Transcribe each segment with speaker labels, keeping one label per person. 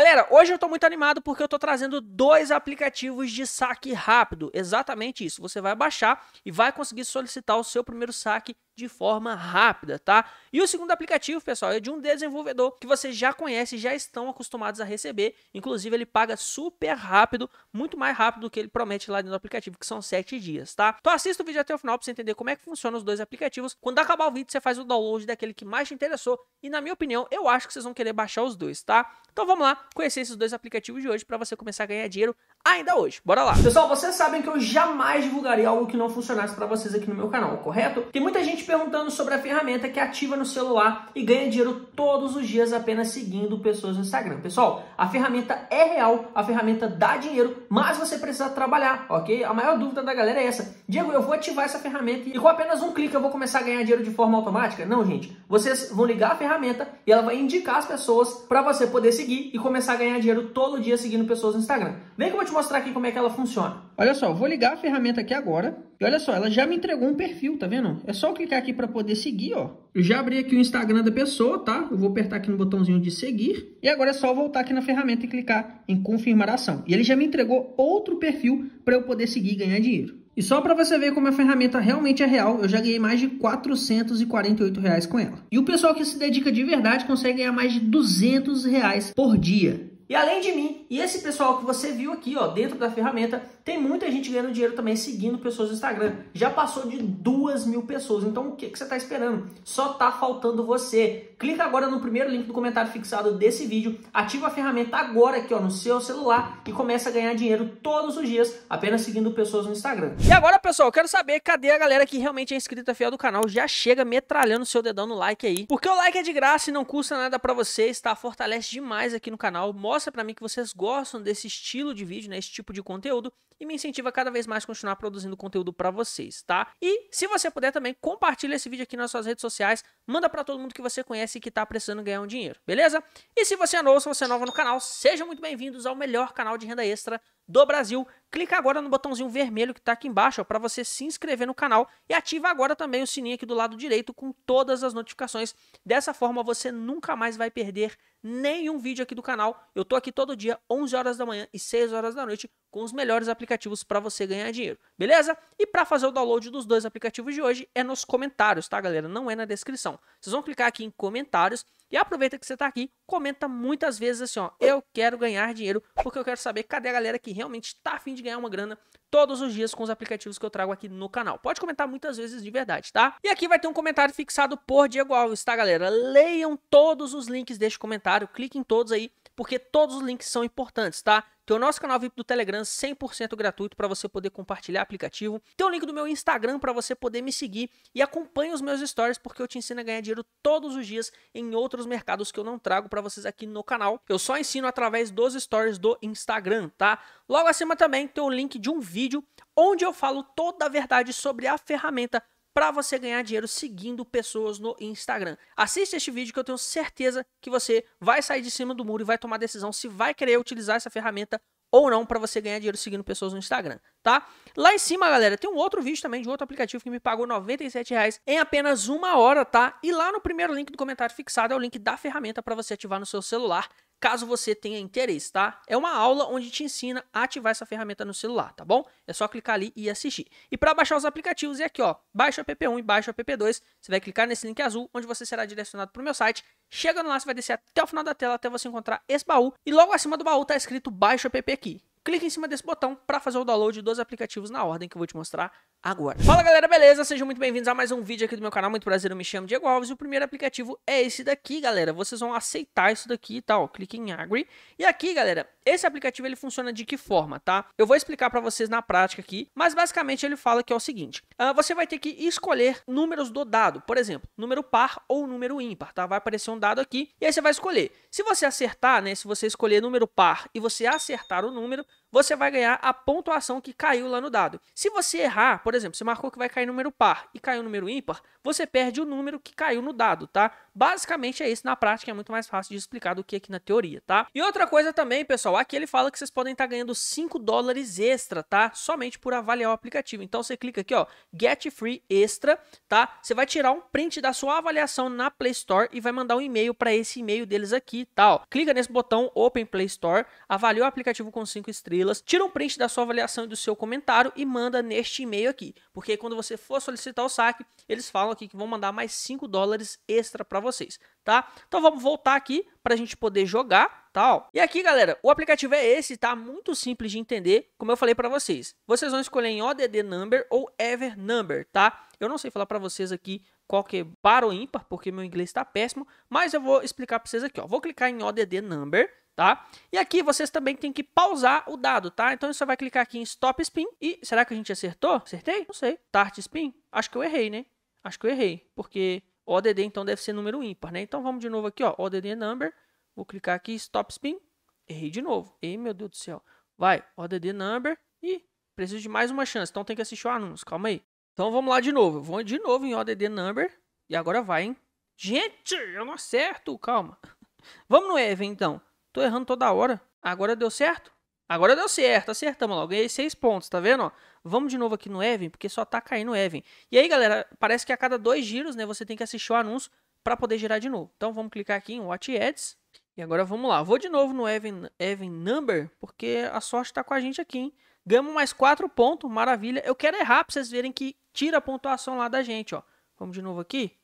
Speaker 1: Galera, hoje eu tô muito animado porque eu tô trazendo dois aplicativos de saque rápido. Exatamente isso. Você vai baixar e vai conseguir solicitar o seu primeiro saque de forma rápida, tá? E o segundo aplicativo, pessoal, é de um desenvolvedor que vocês já conhecem, já estão acostumados a receber. Inclusive, ele paga super rápido, muito mais rápido do que ele promete lá dentro do aplicativo, que são 7 dias, tá? Então assista o vídeo até o final para você entender como é que funciona os dois aplicativos. Quando acabar o vídeo, você faz o download daquele que mais te interessou. E na minha opinião, eu acho que vocês vão querer baixar os dois, tá? Então vamos lá conhecer esses dois aplicativos de hoje para você começar a ganhar dinheiro ainda hoje. Bora lá. Pessoal, vocês sabem que eu jamais divulgaria algo que não funcionasse para vocês aqui no meu canal, correto? Tem muita gente perguntando sobre a ferramenta que ativa no celular e ganha dinheiro todos os dias apenas seguindo pessoas no Instagram. Pessoal, a ferramenta é real, a ferramenta dá dinheiro, mas você precisa trabalhar, ok? A maior dúvida da galera é essa. Diego, eu vou ativar essa ferramenta e com apenas um clique eu vou começar a ganhar dinheiro de forma automática? Não, gente. Vocês vão ligar a ferramenta e ela vai indicar as pessoas para você poder seguir e começar a ganhar dinheiro todo dia seguindo pessoas no Instagram. Vem que eu vou te mostrar aqui como é que ela funciona. Olha só, vou ligar a ferramenta aqui agora. E olha só, ela já me entregou um perfil, tá vendo? É só eu clicar aqui para poder seguir, ó. Eu já abri aqui o Instagram da pessoa, tá? Eu vou apertar aqui no botãozinho de seguir. E agora é só voltar aqui na ferramenta e clicar em confirmar a ação. E ele já me entregou outro perfil para eu poder seguir e ganhar dinheiro. E só para você ver como a ferramenta realmente é real, eu já ganhei mais de 448 reais com ela. E o pessoal que se dedica de verdade consegue ganhar mais de 200 reais por dia. E além de mim, e esse pessoal que você viu aqui, ó, dentro da ferramenta, tem muita gente ganhando dinheiro também seguindo pessoas no Instagram. Já passou de duas mil pessoas. Então o que, que você está esperando? Só está faltando você. Clica agora no primeiro link do comentário fixado desse vídeo, ativa a ferramenta agora aqui ó, no seu celular e começa a ganhar dinheiro todos os dias apenas seguindo pessoas no Instagram. E agora, pessoal, eu quero saber cadê a galera que realmente é inscrita fiel do canal. Já chega metralhando o seu dedão no like aí. Porque o like é de graça e não custa nada para vocês, tá? Fortalece demais aqui no canal. Mostra mostra para mim que vocês gostam desse estilo de vídeo, né, esse tipo de conteúdo e me incentiva cada vez mais a continuar produzindo conteúdo para vocês, tá? E se você puder também, compartilha esse vídeo aqui nas suas redes sociais, manda para todo mundo que você conhece e que tá precisando ganhar um dinheiro, beleza? E se você é novo, se você é nova no canal, sejam muito bem-vindos ao melhor canal de renda extra do Brasil. Clica agora no botãozinho vermelho que está aqui embaixo para você se inscrever no canal e ativa agora também o sininho aqui do lado direito com todas as notificações. Dessa forma você nunca mais vai perder nenhum vídeo aqui do canal. Eu tô aqui todo dia, 11 horas da manhã e 6 horas da noite, com os melhores aplicativos para você ganhar dinheiro, beleza? E para fazer o download dos dois aplicativos de hoje é nos comentários, tá, galera? Não é na descrição. Vocês vão clicar aqui em comentários e aproveita que você está aqui, comenta muitas vezes assim, ó, eu quero ganhar dinheiro, porque eu quero saber cadê a galera que realmente está afim de ganhar uma grana todos os dias com os aplicativos que eu trago aqui no canal. Pode comentar muitas vezes de verdade, tá? E aqui vai ter um comentário fixado por Diego Alves, tá, galera? Leiam todos os links deste comentário, cliquem em todos aí porque todos os links são importantes, tá? Tem o nosso canal VIP do Telegram 100% gratuito para você poder compartilhar aplicativo. Tem o link do meu Instagram para você poder me seguir e acompanhe os meus stories porque eu te ensino a ganhar dinheiro todos os dias em outros mercados que eu não trago para vocês aqui no canal. Eu só ensino através dos stories do Instagram, tá? Logo acima também tem o link de um vídeo onde eu falo toda a verdade sobre a ferramenta para você ganhar dinheiro seguindo pessoas no Instagram. Assiste este vídeo que eu tenho certeza que você vai sair de cima do muro e vai tomar decisão se vai querer utilizar essa ferramenta ou não para você ganhar dinheiro seguindo pessoas no Instagram, tá? Lá em cima, galera, tem um outro vídeo também de outro aplicativo que me pagou R$ 97,00 em apenas uma hora, tá? E lá no primeiro link do comentário fixado é o link da ferramenta para você ativar no seu celular caso você tenha interesse, tá? É uma aula onde te ensina a ativar essa ferramenta no celular, tá bom? É só clicar ali e assistir. E para baixar os aplicativos é aqui, ó, baixa o app1 e baixa o app2, você vai clicar nesse link azul, onde você será direcionado para o meu site, chegando lá você vai descer até o final da tela, até você encontrar esse baú, e logo acima do baú tá escrito baixa o app aqui. Clique em cima desse botão para fazer o download dos aplicativos na ordem que eu vou te mostrar agora. Fala galera, beleza? Sejam muito bem-vindos a mais um vídeo aqui do meu canal, muito prazer, eu me chamo Diego Alves e o primeiro aplicativo é esse daqui, galera. Vocês vão aceitar isso daqui e tá? tal, clique em Agree. E aqui, galera, esse aplicativo ele funciona de que forma, tá? Eu vou explicar para vocês na prática aqui, mas basicamente ele fala que é o seguinte, uh, você vai ter que escolher números do dado, por exemplo, número par ou número ímpar, tá? Vai aparecer um dado aqui e aí você vai escolher. Se você acertar, né, se você escolher número par e você acertar o número, você vai ganhar a pontuação que caiu lá no dado. Se você errar, por exemplo, você marcou que vai cair número par e caiu número ímpar, você perde o número que caiu no dado, tá? Basicamente é isso. Na prática é muito mais fácil de explicar do que aqui na teoria, tá? E outra coisa também, pessoal, aqui ele fala que vocês podem estar tá ganhando 5 dólares extra, tá? Somente por avaliar o aplicativo. Então você clica aqui, ó, Get Free Extra, tá? Você vai tirar um print da sua avaliação na Play Store e vai mandar um e-mail para esse e-mail deles aqui, tal. Tá, Clica nesse botão Open Play Store, avalia o aplicativo com 5 estrelas, tira um print da sua avaliação e do seu comentário e manda neste e-mail aqui. Porque quando você for solicitar o saque, eles falam aqui que vão mandar mais 5 dólares extra para você vocês, tá? Então vamos voltar aqui para a gente poder jogar, tá? Ó. E aqui, galera, o aplicativo é esse, tá? Muito simples de entender, como eu falei para vocês. Vocês vão escolher em ODD Number ou Ever Number, tá? Eu não sei falar para vocês aqui qual que é par ou ímpar, porque meu inglês está péssimo, mas eu vou explicar para vocês aqui, ó. Vou clicar em ODD Number, tá? E aqui vocês também têm que pausar o dado, tá? Então você vai clicar aqui em Stop Spin e será que a gente acertou? Acertei? Não sei. Start Spin? Acho que eu errei, né? Acho que eu errei, porque ODD então deve ser número ímpar, né? Então vamos de novo aqui, ó, ODD number, vou clicar aqui, stop spin, errei de novo. Ei, meu Deus do céu. Vai, ODD number e preciso de mais uma chance, então tem que assistir o anúncio, calma aí. Então vamos lá de novo, vou de novo em ODD number e agora vai, hein? Gente, eu não acerto, calma. Vamos no EV então, tô errando toda hora, agora deu certo? Agora deu certo, acertamos lá. ganhei 6 pontos, tá vendo? Ó? Vamos de novo aqui no Evan porque só tá caindo o Evan. E aí, galera, parece que a cada dois giros, né, você tem que assistir o anúncio para poder girar de novo. Então vamos clicar aqui em Watch Ads. E agora vamos lá. Vou de novo no Evan Evan Number, porque a sorte tá com a gente aqui, hein? Ganhamos mais 4 pontos, maravilha. Eu quero errar para vocês verem que tira a pontuação lá da gente, ó. Vamos de novo aqui.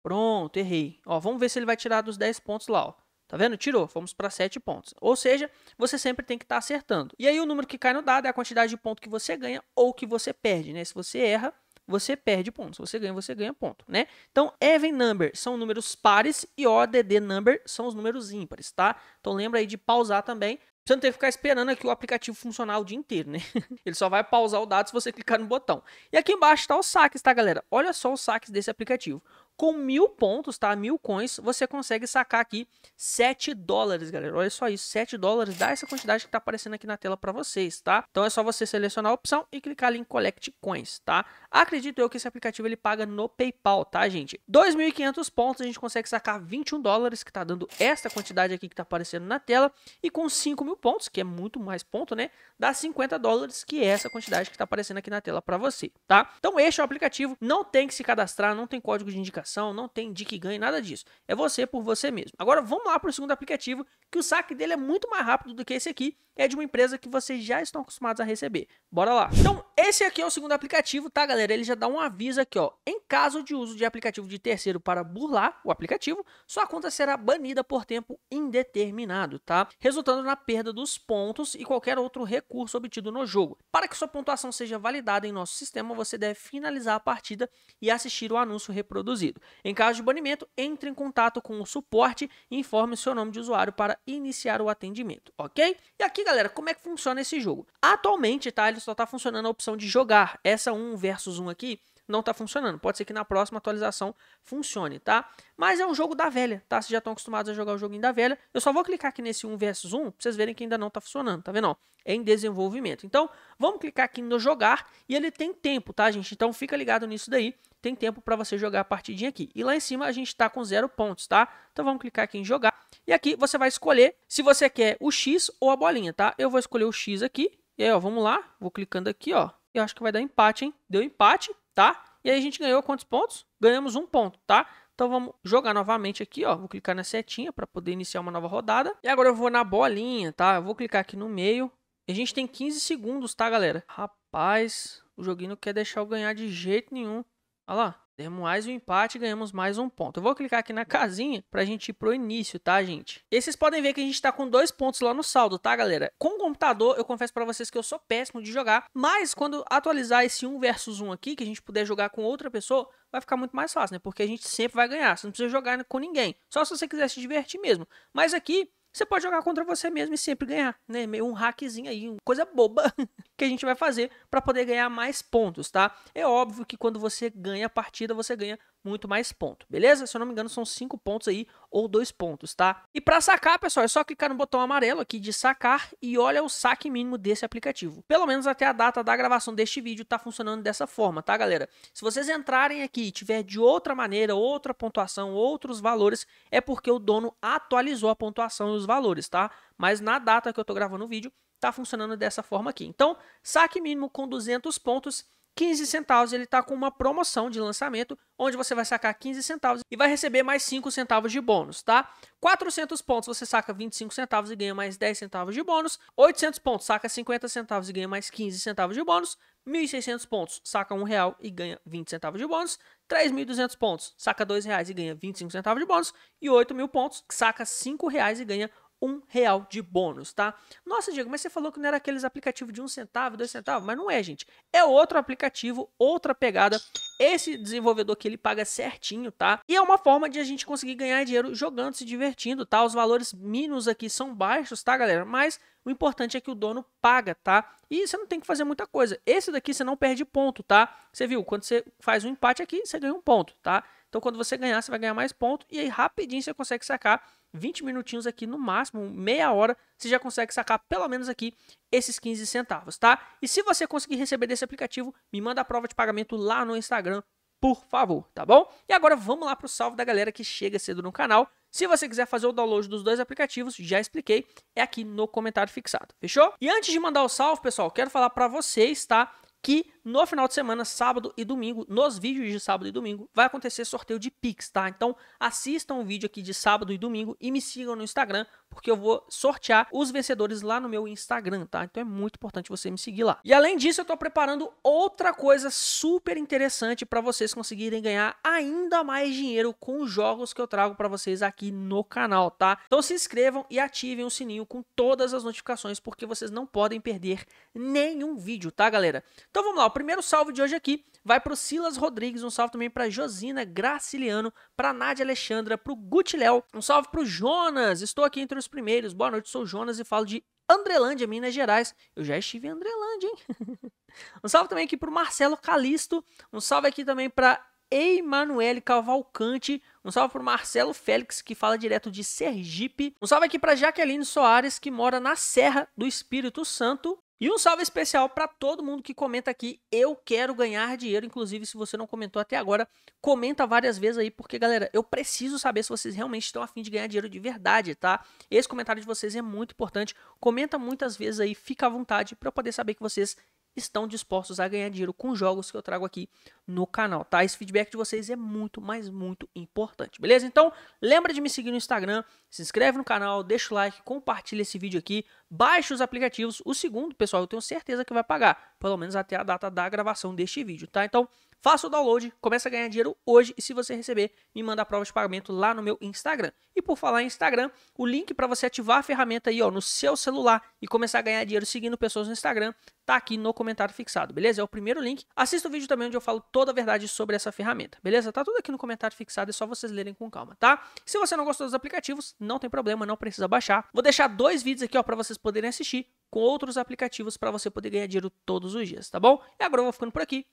Speaker 1: Pronto, errei. Ó, vamos ver se ele vai tirar dos 10 pontos lá, ó. Tá vendo? Tirou, fomos para 7 pontos. Ou seja, você sempre tem que estar tá acertando. E aí o número que cai no dado é a quantidade de ponto que você ganha ou que você perde, né? Se você erra, você perde pontos. Se você ganha, você ganha ponto, né? Então, even number são números pares e odd number são os números ímpares, tá? Então lembra aí de pausar também. Você não tem que ficar esperando aqui o aplicativo funcionar o dia inteiro, né? Ele só vai pausar o dado se você clicar no botão. E aqui embaixo está os saques, tá, galera? Olha só os saques desse aplicativo. Com mil pontos, tá? Mil coins, você consegue sacar aqui 7 dólares, galera. Olha só isso, 7 dólares dá essa quantidade que tá aparecendo aqui na tela para vocês, tá? Então é só você selecionar a opção e clicar ali em Collect Coins, tá? Acredito eu que esse aplicativo ele paga no PayPal, tá, gente? 2.500 pontos, a gente consegue sacar 21 dólares, que tá dando esta quantidade aqui que tá aparecendo na tela. E com 5 mil pontos, que é muito mais ponto, né? dá 50 dólares, que é essa quantidade que está aparecendo aqui na tela para você, tá? Então este é o aplicativo, não tem que se cadastrar, não tem código de indicação, não tem dica e ganho, nada disso. É você por você mesmo. Agora vamos lá para o segundo aplicativo, que o saque dele é muito mais rápido do que esse aqui, é de uma empresa que vocês já estão acostumados a receber. Bora lá. Então, esse aqui é o segundo aplicativo, tá, galera? Ele já dá um aviso aqui, ó. Em caso de uso de aplicativo de terceiro para burlar o aplicativo, sua conta será banida por tempo indeterminado, tá? Resultando na perda dos pontos e qualquer outro recurso obtido no jogo. Para que sua pontuação seja validada em nosso sistema, você deve finalizar a partida e assistir o anúncio reproduzido. Em caso de banimento, entre em contato com o suporte e informe seu nome de usuário para iniciar o atendimento, ok? E aqui, galera, como é que funciona esse jogo? Atualmente, tá? Ele só tá funcionando a opção de jogar. Essa 1 versus 1 aqui não está funcionando. Pode ser que na próxima atualização funcione, tá? Mas é um jogo da velha, tá? Vocês já estão acostumados a jogar o joguinho da velha. Eu só vou clicar aqui nesse 1 versus 1 pra vocês verem que ainda não está funcionando, tá vendo? Ó, é em desenvolvimento. Então, vamos clicar aqui no jogar e ele tem tempo, tá, gente? Então, fica ligado nisso daí. Tem tempo para você jogar a partidinha aqui. E lá em cima a gente está com zero pontos, tá? Então, vamos clicar aqui em jogar. E aqui você vai escolher se você quer o X ou a bolinha, tá? Eu vou escolher o X aqui. E aí, ó, vamos lá. Vou clicando aqui, ó. Eu acho que vai dar empate, hein? Deu empate, tá? E aí a gente ganhou quantos pontos? Ganhamos um ponto, tá? Então vamos jogar novamente aqui, ó. Vou clicar na setinha para poder iniciar uma nova rodada. E agora eu vou na bolinha, tá? Eu vou clicar aqui no meio. E a gente tem 15 segundos, tá, galera? Rapaz, o joguinho não quer deixar eu ganhar de jeito nenhum. Olha lá. Demos mais um empate e ganhamos mais um ponto. Eu vou clicar aqui na casinha para a gente ir pro início, tá, gente? E vocês podem ver que a gente está com dois pontos lá no saldo, tá, galera? Com o computador, eu confesso para vocês que eu sou péssimo de jogar, mas quando atualizar esse 1 versus 1 aqui, que a gente puder jogar com outra pessoa, vai ficar muito mais fácil, né? Porque a gente sempre vai ganhar, você não precisa jogar com ninguém. Só se você quiser se divertir mesmo. Mas aqui, você pode jogar contra você mesmo e sempre ganhar, né? Meio um hackzinho aí, coisa boba que a gente vai fazer para poder ganhar mais pontos, tá? É óbvio que quando você ganha a partida, você ganha muito mais ponto, beleza? Se eu não me engano, são 5 pontos aí ou 2 pontos, tá? E para sacar, pessoal, é só clicar no botão amarelo aqui de sacar e olha o saque mínimo desse aplicativo. Pelo menos até a data da gravação deste vídeo tá funcionando dessa forma, tá, galera? Se vocês entrarem aqui e tiver de outra maneira, outra pontuação, outros valores, é porque o dono atualizou a pontuação e os valores, tá? Mas na data que eu tô gravando o vídeo, tá funcionando dessa forma aqui. Então, saque mínimo com 200 pontos 15 centavos, ele está com uma promoção de lançamento, onde você vai sacar 15 centavos e vai receber mais 5 centavos de bônus, tá? 400 pontos você saca 25 centavos e ganha mais 10 centavos de bônus, 800 pontos saca 50 centavos e ganha mais 15 centavos de bônus, 1.600 pontos saca 1 real e ganha 20 centavos de bônus, 3.200 pontos saca 2 reais e ganha 25 centavos de bônus e 8.000 pontos saca 5 reais e ganha um real de bônus, tá? Nossa, Diego, mas você falou que não era aqueles aplicativos de um centavo, dois centavos, mas não é, gente. É outro aplicativo, outra pegada. Esse desenvolvedor que ele paga certinho, tá? E é uma forma de a gente conseguir ganhar dinheiro jogando, se divertindo, tá? Os valores mínimos aqui são baixos, tá, galera? Mas o importante é que o dono paga, tá? E você não tem que fazer muita coisa. Esse daqui você não perde ponto, tá? Você viu, quando você faz um empate aqui, você ganha um ponto, tá? Então, quando você ganhar, você vai ganhar mais pontos e aí rapidinho você consegue sacar 20 minutinhos aqui no máximo, meia hora, você já consegue sacar pelo menos aqui esses 15 centavos, tá? E se você conseguir receber desse aplicativo, me manda a prova de pagamento lá no Instagram, por favor, tá bom? E agora vamos lá para o salve da galera que chega cedo no canal. Se você quiser fazer o download dos dois aplicativos, já expliquei, é aqui no comentário fixado, fechou? E antes de mandar o salve, pessoal, quero falar para vocês, tá? Que no final de semana, sábado e domingo, nos vídeos de sábado e domingo, vai acontecer sorteio de Pix, tá? Então assistam o vídeo aqui de sábado e domingo e me sigam no Instagram, porque eu vou sortear os vencedores lá no meu Instagram, tá? Então é muito importante você me seguir lá. E além disso, eu tô preparando outra coisa super interessante para vocês conseguirem ganhar ainda mais dinheiro com os jogos que eu trago para vocês aqui no canal, tá? Então se inscrevam e ativem o sininho com todas as notificações, porque vocês não podem perder nenhum vídeo, tá, galera? Então vamos lá, primeiro salve de hoje aqui vai para o Silas Rodrigues, um salve também para Josina Graciliano, para Nádia Alexandra, para o Gutiléu, um salve para o Jonas, estou aqui entre os primeiros, boa noite, sou o Jonas e falo de Andrelândia, Minas Gerais. Eu já estive em Andrelândia, hein? um salve também aqui para o Marcelo Calisto, um salve aqui também para Emanuele Cavalcante. Um salve para Marcelo Félix, que fala direto de Sergipe. Um salve aqui para Jaqueline Soares, que mora na Serra do Espírito Santo. E um salve especial para todo mundo que comenta aqui. Eu quero ganhar dinheiro. Inclusive, se você não comentou até agora, comenta várias vezes aí, porque, galera, eu preciso saber se vocês realmente estão afim de ganhar dinheiro de verdade, tá? Esse comentário de vocês é muito importante. Comenta muitas vezes aí, fica à vontade para eu poder saber que vocês estão dispostos a ganhar dinheiro com jogos que eu trago aqui no canal, tá? Esse feedback de vocês é muito, mas muito importante, beleza? Então, lembra de me seguir no Instagram, se inscreve no canal, deixa o like, compartilha esse vídeo aqui, baixa os aplicativos. O segundo, pessoal, eu tenho certeza que vai pagar, pelo menos até a data da gravação deste vídeo, tá? Então, Faça o download, começa a ganhar dinheiro hoje e se você receber, me manda a prova de pagamento lá no meu Instagram. E por falar em Instagram, o link para você ativar a ferramenta aí ó, no seu celular e começar a ganhar dinheiro seguindo pessoas no Instagram tá aqui no comentário fixado, beleza? É o primeiro link. Assista o vídeo também onde eu falo toda a verdade sobre essa ferramenta, beleza? Tá tudo aqui no comentário fixado, é só vocês lerem com calma, tá? Se você não gostou dos aplicativos, não tem problema, não precisa baixar. Vou deixar dois vídeos aqui ó para vocês poderem assistir com outros aplicativos para você poder ganhar dinheiro todos os dias, tá bom? E agora eu vou ficando por aqui.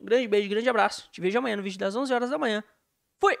Speaker 1: Grande beijo, grande abraço. Te vejo amanhã no vídeo das 11 horas da manhã. Fui!